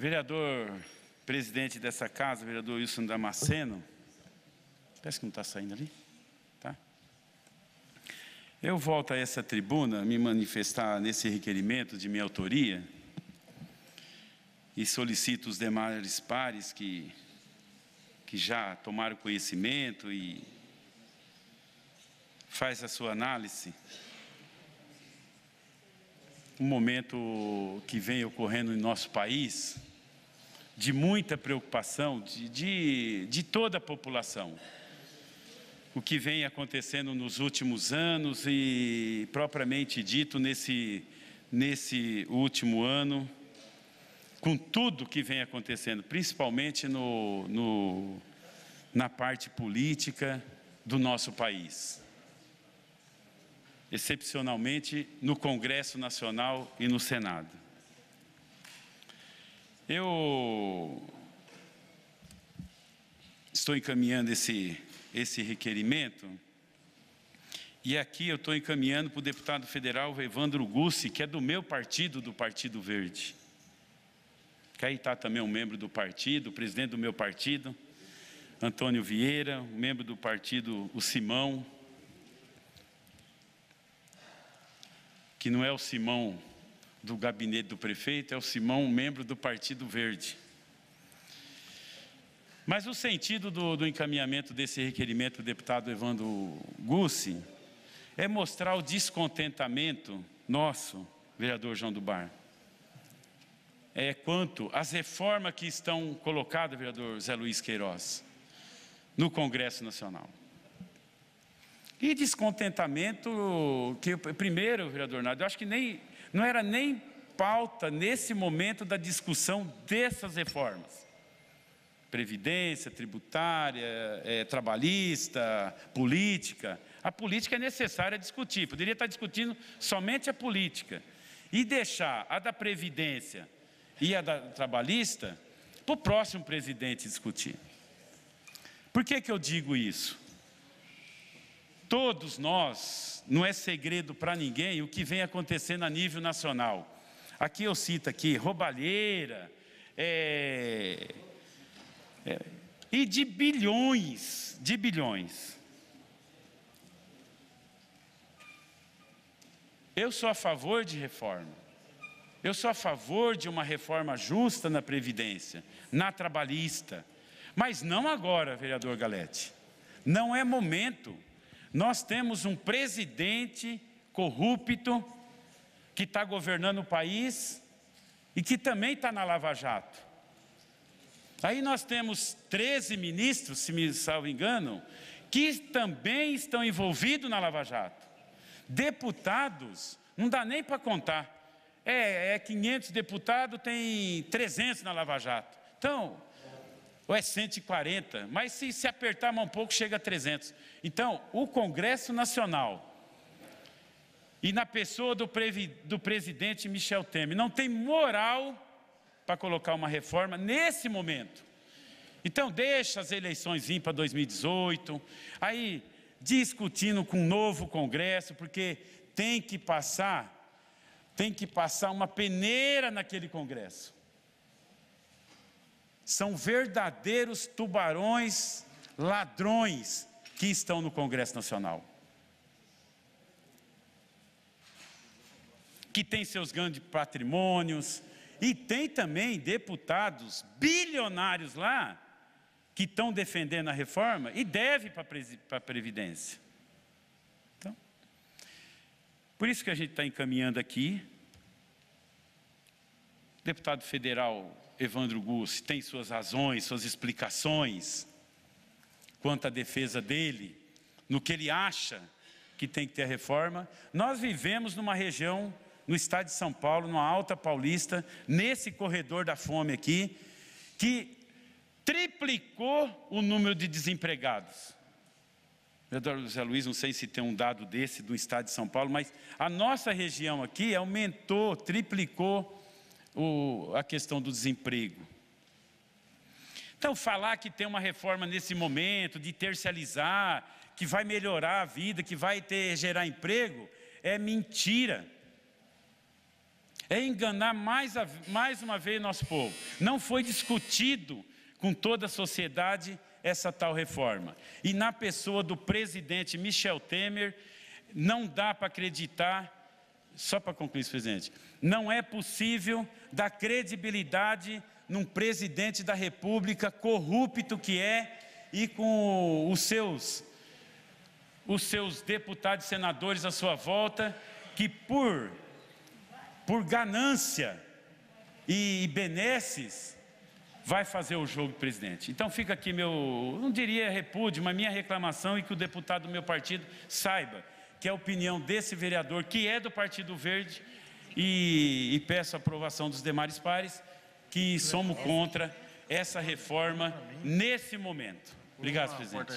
Vereador presidente dessa casa, vereador Wilson Damasceno, parece que não está saindo ali, tá? Eu volto a essa tribuna me manifestar nesse requerimento de minha autoria e solicito os demais pares que, que já tomaram conhecimento e faz a sua análise. Um momento que vem ocorrendo em nosso país, de muita preocupação de, de, de toda a população. O que vem acontecendo nos últimos anos e, propriamente dito, nesse, nesse último ano, com tudo que vem acontecendo, principalmente no, no, na parte política do nosso país. Excepcionalmente no Congresso Nacional e no Senado. Eu estou encaminhando esse, esse requerimento. E aqui eu estou encaminhando para o deputado federal Evandro Gussi, que é do meu partido, do Partido Verde. Que aí está também um membro do partido, presidente do meu partido, Antônio Vieira, um membro do partido, o Simão, que não é o Simão do gabinete do prefeito é o Simão, membro do Partido Verde. Mas o sentido do, do encaminhamento desse requerimento deputado Evandro Gussi é mostrar o descontentamento nosso, vereador João do Bar, é quanto às reformas que estão colocadas, vereador Zé Luiz Queiroz, no Congresso Nacional. E descontentamento que, primeiro, vereador Nardo, eu acho que nem não era nem pauta nesse momento da discussão dessas reformas. Previdência, tributária, é, trabalhista, política. A política é necessária discutir, poderia estar discutindo somente a política. E deixar a da Previdência e a da trabalhista para o próximo presidente discutir. Por que, que eu digo isso? todos nós, não é segredo para ninguém o que vem acontecendo a nível nacional. Aqui eu cito aqui, roubalheira, é, é, e de bilhões, de bilhões. Eu sou a favor de reforma. Eu sou a favor de uma reforma justa na Previdência, na trabalhista. Mas não agora, vereador Galete. Não é momento. Nós temos um presidente corrupto que está governando o país e que também está na Lava Jato. Aí nós temos 13 ministros, se me salvo engano, que também estão envolvidos na Lava Jato. Deputados, não dá nem para contar. É, é 500 deputados, tem 300 na Lava Jato. Então, ou é 140, mas se, se apertar mais um pouco, chega a 300. Então, o Congresso Nacional, e na pessoa do, previ, do presidente Michel Temer, não tem moral para colocar uma reforma nesse momento. Então, deixa as eleições vir para 2018, aí discutindo com um novo Congresso, porque tem que passar, tem que passar uma peneira naquele Congresso são verdadeiros tubarões ladrões que estão no Congresso Nacional. Que tem seus grandes patrimônios, e tem também deputados bilionários lá que estão defendendo a reforma e deve para a Previdência. Então, por isso que a gente está encaminhando aqui deputado federal Evandro Gus tem suas razões, suas explicações quanto à defesa dele, no que ele acha que tem que ter a reforma. Nós vivemos numa região, no estado de São Paulo, numa alta paulista, nesse corredor da fome aqui, que triplicou o número de desempregados. Eduardo José Luiz, não sei se tem um dado desse do estado de São Paulo, mas a nossa região aqui aumentou, triplicou o, a questão do desemprego. Então, falar que tem uma reforma nesse momento, de tercializar, que vai melhorar a vida, que vai ter, gerar emprego, é mentira. É enganar mais, a, mais uma vez nosso povo. Não foi discutido com toda a sociedade essa tal reforma. E na pessoa do presidente Michel Temer, não dá para acreditar só para concluir, presidente, não é possível dar credibilidade num presidente da república corrupto que é e com os seus, os seus deputados e senadores à sua volta, que por, por ganância e, e benesses, vai fazer o jogo, presidente. Então fica aqui meu, não diria repúdio, mas minha reclamação e que o deputado do meu partido saiba que é a opinião desse vereador, que é do Partido Verde, e, e peço a aprovação dos demais pares, que somos contra essa reforma nesse momento. Obrigado, presidente.